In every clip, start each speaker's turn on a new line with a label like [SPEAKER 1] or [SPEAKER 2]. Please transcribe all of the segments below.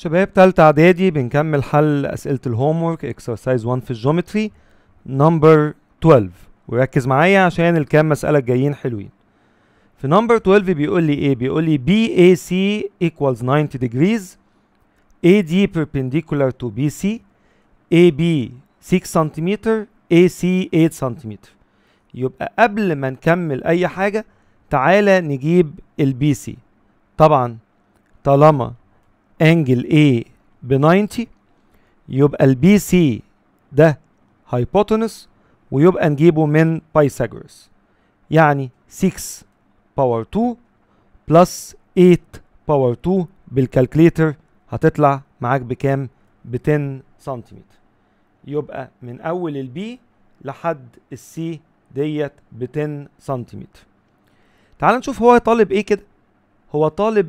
[SPEAKER 1] شباب تالتة اعدادي بنكمل حل اسئلة الهوم ورك اكسرسايز 1 في الجيومتري نمبر 12 وركز معايا عشان الكام مسألة الجايين حلوين في نمبر 12 بيقول لي ايه بيقول لي سي ايكوالز 90 بيربنديكولار تو بي سي اي بي 6 اي سي 8 سنتيمتر يبقى قبل ما نكمل اي حاجة تعالى نجيب البي سي طبعا طالما انجل A ب 90 يبقى ال سي ده هايبوتنس ويبقى نجيبه من بايثاغورس يعني 6 باور 2 بلس 8 باور 2 بالكالكليتر هتطلع معاك بكام ب 10 سنتيمتر يبقى من اول البي لحد السي ديت ب 10 سنتيمتر تعال نشوف هو طالب ايه كده هو طالب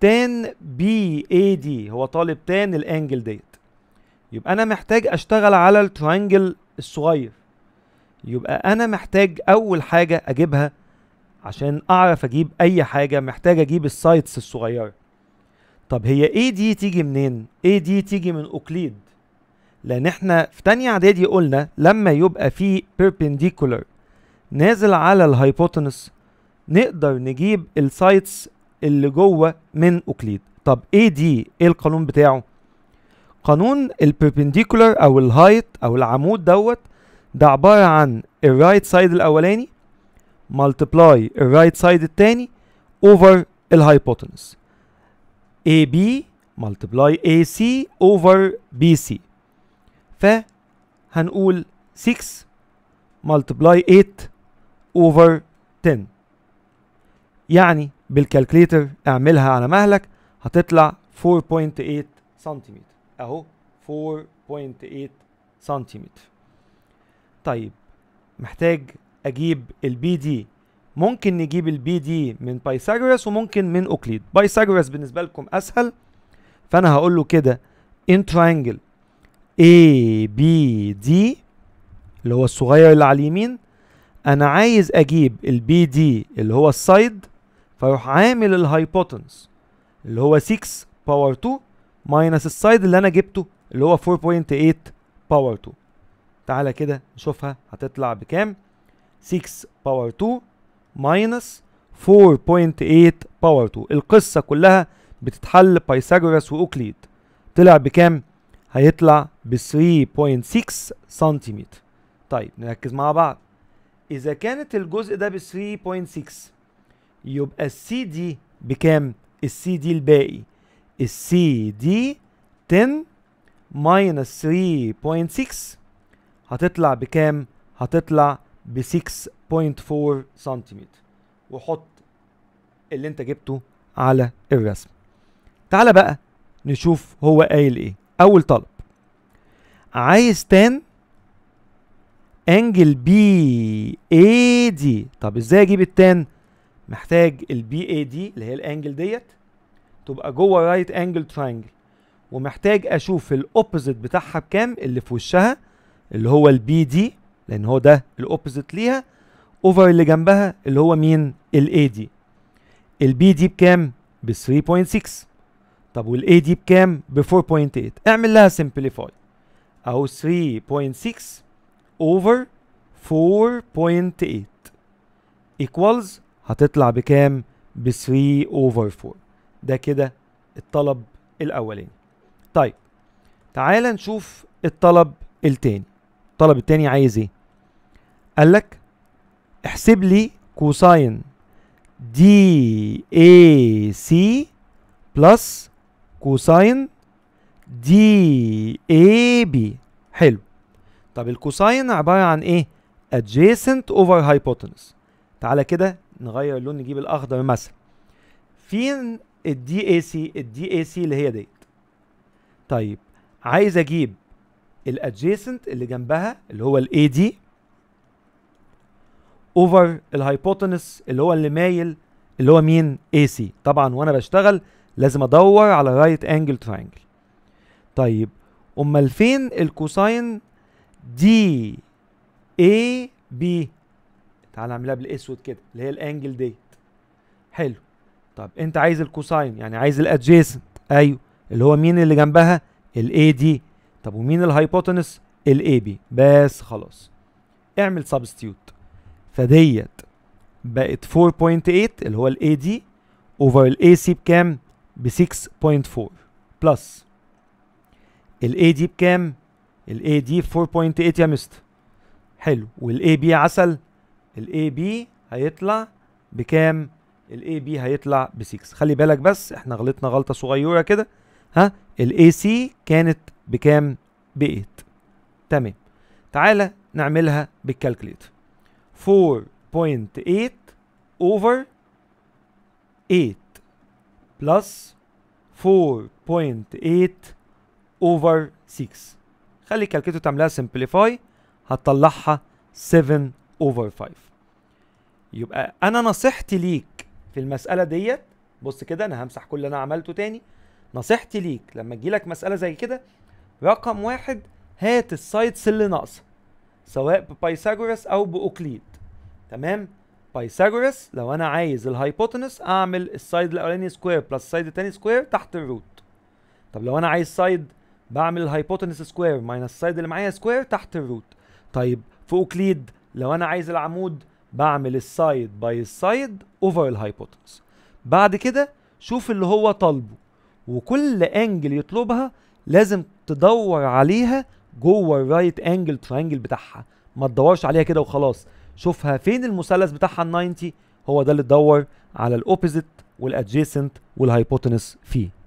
[SPEAKER 1] تان بي اي دي هو طالب تان الانجل ديت يبقى انا محتاج اشتغل على الترينجل الصغير يبقى انا محتاج اول حاجه اجيبها عشان اعرف اجيب اي حاجه محتاج اجيب السايتس الصغيره طب هي اي دي تيجي منين اي دي تيجي من اوكليد لان احنا في تانية اعدادي قلنا لما يبقى في بيربنديكولر نازل على الهايبوتنس نقدر نجيب السايتس اللي جوه من اوكليد طب ايه دي ايه القانون بتاعه قانون البربنديكولر او الهايت او العمود دوت ده عباره عن الرايت سايد الاولاني ملتبلاي الرايت سايد التاني اوفر الهايبوتنس اي بي ملتبلاي اي سي اوفر بي سي فهنقول 6 ملتبلاي 8 اوفر 10 يعني بالكالكليتر اعملها على مهلك هتطلع 4.8 سنتيمتر اهو 4.8 سنتيمتر طيب محتاج اجيب البي دي ممكن نجيب البي دي من بايثاغورس وممكن من اوكليد بايثاغورس بالنسبه لكم اسهل فانا هقول له كده ان ترينجل اي بي دي اللي هو الصغير اللي على اليمين انا عايز اجيب البي دي اللي هو السايد فيروح عامل الهايبوتنس اللي هو 6 باور 2 ماينس السايد اللي انا جبته اللي هو 4.8 باور 2 تعالى كده نشوفها هتطلع بكام 6 باور 2 ماينس 4.8 باور 2 القصة كلها بتتحل بايثاغوراس واوكليد طلع بكام هيطلع ب 3.6 سنتيمتر طيب نركز مع بعض إذا كانت الجزء ده ب 3.6 يبقى السي دي بكام السي دي الباقي السي دي 10 3.6 هتطلع بكام هتطلع ب 6.4 سنتيمتر وحط اللي انت جبته على الرسم تعال بقى نشوف هو قايل ايه اول طلب عايز تان انجل بي اي دي طب ازاي اجيب التان محتاج البي اي دي اللي هي الانجل ديت تبقى جوه رايت انجل ترينجل ومحتاج اشوف الاوبوزيت بتاعها بكام اللي في وشها اللي هو البي دي لان هو ده الاوبوزيت ليها اوفر اللي جنبها اللي هو مين الاي دي البي دي بكام ب 3.6 طب والاي دي بكام ب 4.8 اعمل لها سمبليفاي اهو 3.6 اوفر 4.8 equals هتطلع بكام ب 3 اوفر 4 ده كده الطلب الاولاني طيب تعال نشوف الطلب التاني الطلب التاني عايز ايه قال لك احسب لي كوساين دي اي سي بلس كوساين دي اي بي حلو طب الكوساين عباره عن ايه adjacent over hypotenuse تعالى كده نغير اللون نجيب الاخضر مثلا فين الدي اي سي الدي اي سي اللي هي ديت طيب عايز اجيب الادجيسنت اللي جنبها اللي هو الاي دي اوفر الهايبوتنس اللي هو اللي مايل اللي هو مين اي سي طبعا وانا بشتغل لازم ادور على رايت انجل ترينجل طيب امال فين الكوساين دي اي بي تعال اعملها بالاسود كده اللي هي الانجل ديت حلو طب انت عايز الكوساين يعني عايز الادجيسنت ايوه اللي هو مين اللي جنبها الاي دي طب ومين الهايبوتنس الاي بي بس خلاص اعمل سبستيوت فديت بقت 4.8 اللي هو الاي دي اوفر الاي سي بكام ب 6.4 بلس الاي دي بكام الاي دي 4.8 يا مستر حلو والاي بي عسل الاي بي هيطلع بكام الاي بي هيطلع ب 6 خلي بالك بس احنا غلطنا غلطه صغيره كده ها الاي سي كانت بكام ب 8 تمام تعالى نعملها بالكالكوليتر 4.8 over 8 بلس 4.8 over 6 خلي الكالكوليتر تعملها سمبليفاي هتطلعها 7 over 5 يبقى انا نصيحتي ليك في المساله ديت بص كده انا همسح كل اللي انا عملته تاني نصيحتي ليك لما تجيلك مساله زي كده رقم واحد هات السايتس اللي ناقصه سواء ببايثاغورس او باوكليد تمام بايثاغورس لو انا عايز الهايبوتنس اعمل السايد الاولاني سكوير بلس السايد الثاني سكوير تحت الروت طب لو انا عايز سايد بعمل الهايبوتنس سكوير ماينس السايد اللي معايا سكوير تحت الروت طيب في اوكليد لو انا عايز العمود بعمل السايد باي السايد اوفر الهايبوتنس بعد كده شوف اللي هو طالبه وكل انجل يطلبها لازم تدور عليها جوه الرايت انجل ترانجل بتاعها ما تدورش عليها كده وخلاص شوفها فين المثلث بتاعها ال 90 هو ده اللي تدور على الاوبوزيت والادجيسنت والهايبوتنس فيه